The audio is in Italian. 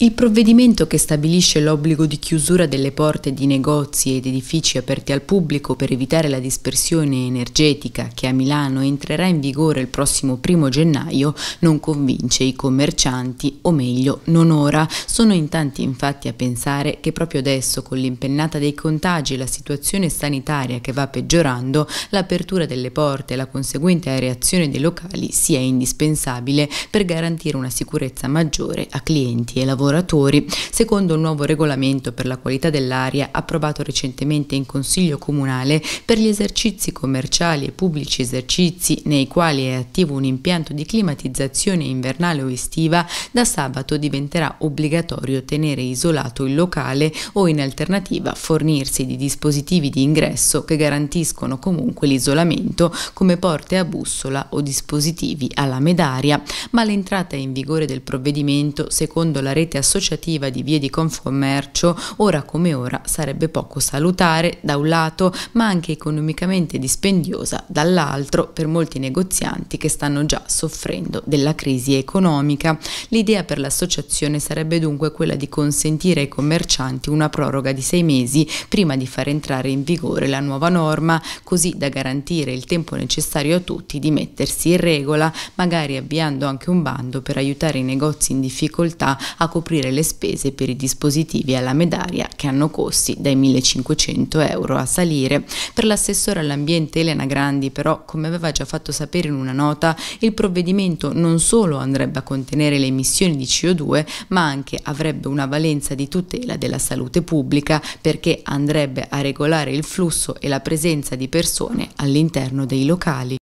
Il provvedimento che stabilisce l'obbligo di chiusura delle porte di negozi ed edifici aperti al pubblico per evitare la dispersione energetica che a Milano entrerà in vigore il prossimo primo gennaio non convince i commercianti, o meglio non ora. Sono in tanti infatti a pensare che proprio adesso con l'impennata dei contagi e la situazione sanitaria che va peggiorando, l'apertura delle porte e la conseguente areazione dei locali sia indispensabile per garantire una sicurezza maggiore a clienti e lavoratori lavoratori, secondo un nuovo regolamento per la qualità dell'aria approvato recentemente in Consiglio Comunale per gli esercizi commerciali e pubblici esercizi nei quali è attivo un impianto di climatizzazione invernale o estiva, da sabato diventerà obbligatorio tenere isolato il locale o in alternativa fornirsi di dispositivi di ingresso che garantiscono comunque l'isolamento come porte a bussola o dispositivi alla medaria, ma l'entrata in vigore del provvedimento, secondo la rete rete associativa di vie di Confcommercio, ora come ora, sarebbe poco salutare da un lato, ma anche economicamente dispendiosa dall'altro per molti negozianti che stanno già soffrendo della crisi economica. L'idea per l'associazione sarebbe dunque quella di consentire ai commercianti una proroga di sei mesi prima di far entrare in vigore la nuova norma, così da garantire il tempo necessario a tutti di mettersi in regola, magari avviando anche un bando per aiutare i negozi in difficoltà a coprire coprire le spese per i dispositivi alla medaglia che hanno costi dai 1.500 euro a salire. Per l'assessore all'ambiente Elena Grandi però, come aveva già fatto sapere in una nota, il provvedimento non solo andrebbe a contenere le emissioni di CO2, ma anche avrebbe una valenza di tutela della salute pubblica perché andrebbe a regolare il flusso e la presenza di persone all'interno dei locali.